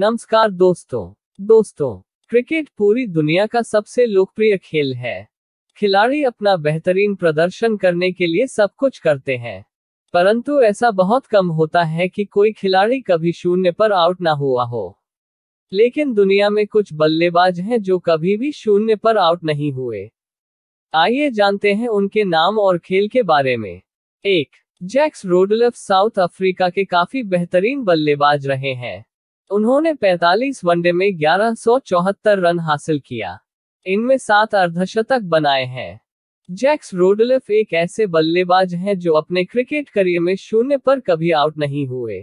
नमस्कार दोस्तों दोस्तों क्रिकेट पूरी दुनिया का सबसे लोकप्रिय खेल है खिलाड़ी अपना बेहतरीन प्रदर्शन करने के लिए सब कुछ करते हैं परंतु ऐसा बहुत कम होता है कि कोई खिलाड़ी कभी शून्य पर आउट ना हुआ हो लेकिन दुनिया में कुछ बल्लेबाज हैं जो कभी भी शून्य पर आउट नहीं हुए आइए जानते हैं उनके नाम और खेल के बारे में एक जैक्स रोडलफ साउथ अफ्रीका के काफी बेहतरीन बल्लेबाज रहे हैं उन्होंने 45 वनडे में ग्यारह रन हासिल किया इनमें सात अर्धशतक बनाए हैं जैक्स रोडलिफ एक ऐसे बल्लेबाज हैं जो अपने क्रिकेट करियर में शून्य पर कभी आउट नहीं हुए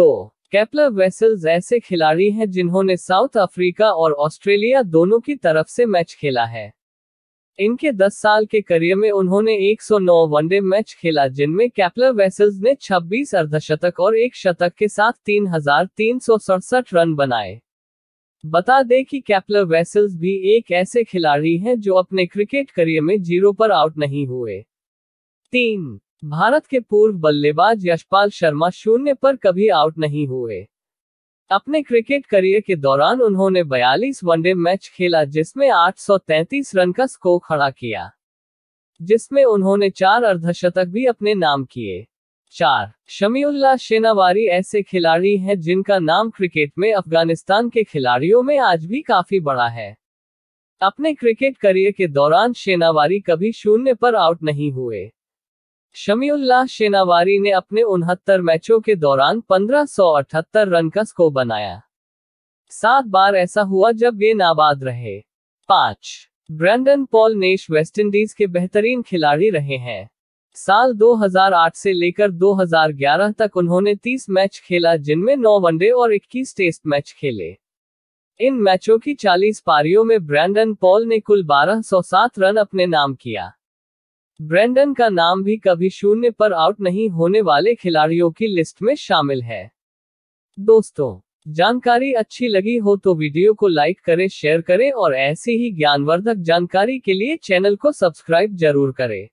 दो कैप्लर वेसल्स ऐसे खिलाड़ी हैं जिन्होंने साउथ अफ्रीका और ऑस्ट्रेलिया दोनों की तरफ से मैच खेला है इनके 10 साल के करियर में उन्होंने 109 वनडे मैच खेला जिनमें कैप्लर वेसल्स ने 26 अर्धशतक और एक शतक के साथ तीन रन बनाए बता दें कि कैप्लर वेसल्स भी एक ऐसे खिलाड़ी हैं जो अपने क्रिकेट करियर में जीरो पर आउट नहीं हुए तीन भारत के पूर्व बल्लेबाज यशपाल शर्मा शून्य पर कभी आउट नहीं हुए अपने क्रिकेट करियर के दौरान उन्होंने 42 वनडे मैच खेला जिसमें 833 रन का स्कोर खड़ा किया जिसमें उन्होंने चार अर्धशतक भी अपने नाम किए चार शमीउल्ला शेनावारी ऐसे खिलाड़ी हैं जिनका नाम क्रिकेट में अफगानिस्तान के खिलाड़ियों में आज भी काफी बड़ा है अपने क्रिकेट करियर के दौरान शेनावारी कभी शून्य पर आउट नहीं हुए शमीउल्लाह शेनावारी ने अपने उनहत्तर मैचों के दौरान पंद्रह रन का स्कोर बनाया सात बार ऐसा हुआ जब वे नाबाद रहे पांच ब्रैंडन पॉल नेश वेस्टइंडीज के बेहतरीन खिलाड़ी रहे हैं साल 2008 से लेकर 2011 तक उन्होंने 30 मैच खेला जिनमें 9 वनडे और 21 टेस्ट मैच खेले इन मैचों की 40 पारियों में ब्रैंडन पॉल ने कुल 1207 रन अपने नाम किया ब्रेंडन का नाम भी कभी शून्य पर आउट नहीं होने वाले खिलाड़ियों की लिस्ट में शामिल है दोस्तों जानकारी अच्छी लगी हो तो वीडियो को लाइक करें शेयर करें और ऐसी ही ज्ञानवर्धक जानकारी के लिए चैनल को सब्सक्राइब जरूर करें